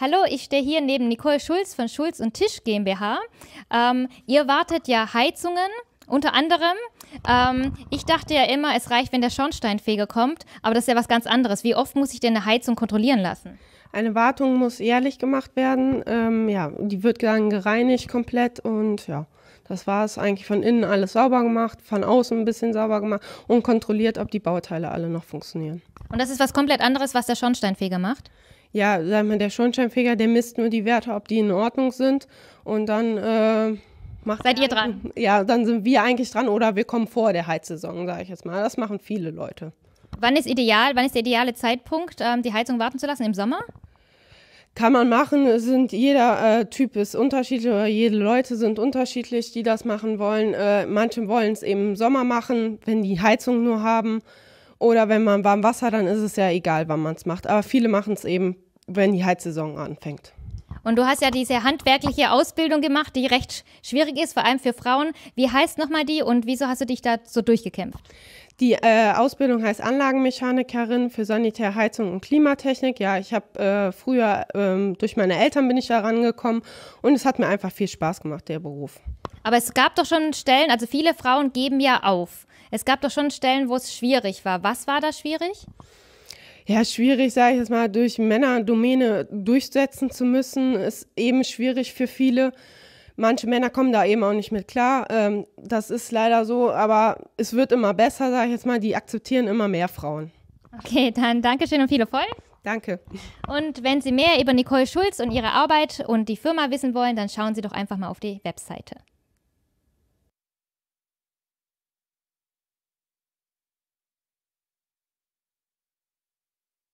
Hallo, ich stehe hier neben Nicole Schulz von Schulz und Tisch GmbH. Ähm, ihr wartet ja Heizungen unter anderem. Ähm, ich dachte ja immer, es reicht, wenn der Schornsteinfeger kommt, aber das ist ja was ganz anderes. Wie oft muss ich denn eine Heizung kontrollieren lassen? Eine Wartung muss jährlich gemacht werden. Ähm, ja, die wird dann gereinigt komplett und ja, das war es eigentlich von innen alles sauber gemacht, von außen ein bisschen sauber gemacht und kontrolliert, ob die Bauteile alle noch funktionieren. Und das ist was komplett anderes, was der Schornsteinfeger macht? ja, sagen wir, der Schornsteinfeger, der misst nur die Werte, ob die in Ordnung sind. Und dann äh, macht. Seid ihr halt dran? Ja, dann sind wir eigentlich dran oder wir kommen vor der Heizsaison, sage ich jetzt mal. Das machen viele Leute. Wann ist ideal, wann ist der ideale Zeitpunkt, ähm, die Heizung warten zu lassen? Im Sommer? Kann man machen, es sind jeder äh, Typ ist unterschiedlich oder jede Leute sind unterschiedlich, die das machen wollen. Äh, manche wollen es eben im Sommer machen, wenn die Heizung nur haben. Oder wenn man warm Wasser, dann ist es ja egal, wann man es macht. Aber viele machen es eben, wenn die Heizsaison anfängt. Und du hast ja diese handwerkliche Ausbildung gemacht, die recht schwierig ist, vor allem für Frauen. Wie heißt nochmal die und wieso hast du dich da so durchgekämpft? Die äh, Ausbildung heißt Anlagenmechanikerin für Sanitär, Heizung und Klimatechnik. Ja, ich habe äh, früher ähm, durch meine Eltern bin ich da rangekommen und es hat mir einfach viel Spaß gemacht, der Beruf. Aber es gab doch schon Stellen, also viele Frauen geben ja auf. Es gab doch schon Stellen, wo es schwierig war. Was war da schwierig? ja, schwierig, sage ich jetzt mal, durch Männerdomäne durchsetzen zu müssen, ist eben schwierig für viele. Manche Männer kommen da eben auch nicht mit klar. Ähm, das ist leider so, aber es wird immer besser, sage ich jetzt mal. Die akzeptieren immer mehr Frauen. Okay, dann Dankeschön und viele voll. Danke. Und wenn Sie mehr über Nicole Schulz und ihre Arbeit und die Firma wissen wollen, dann schauen Sie doch einfach mal auf die Webseite.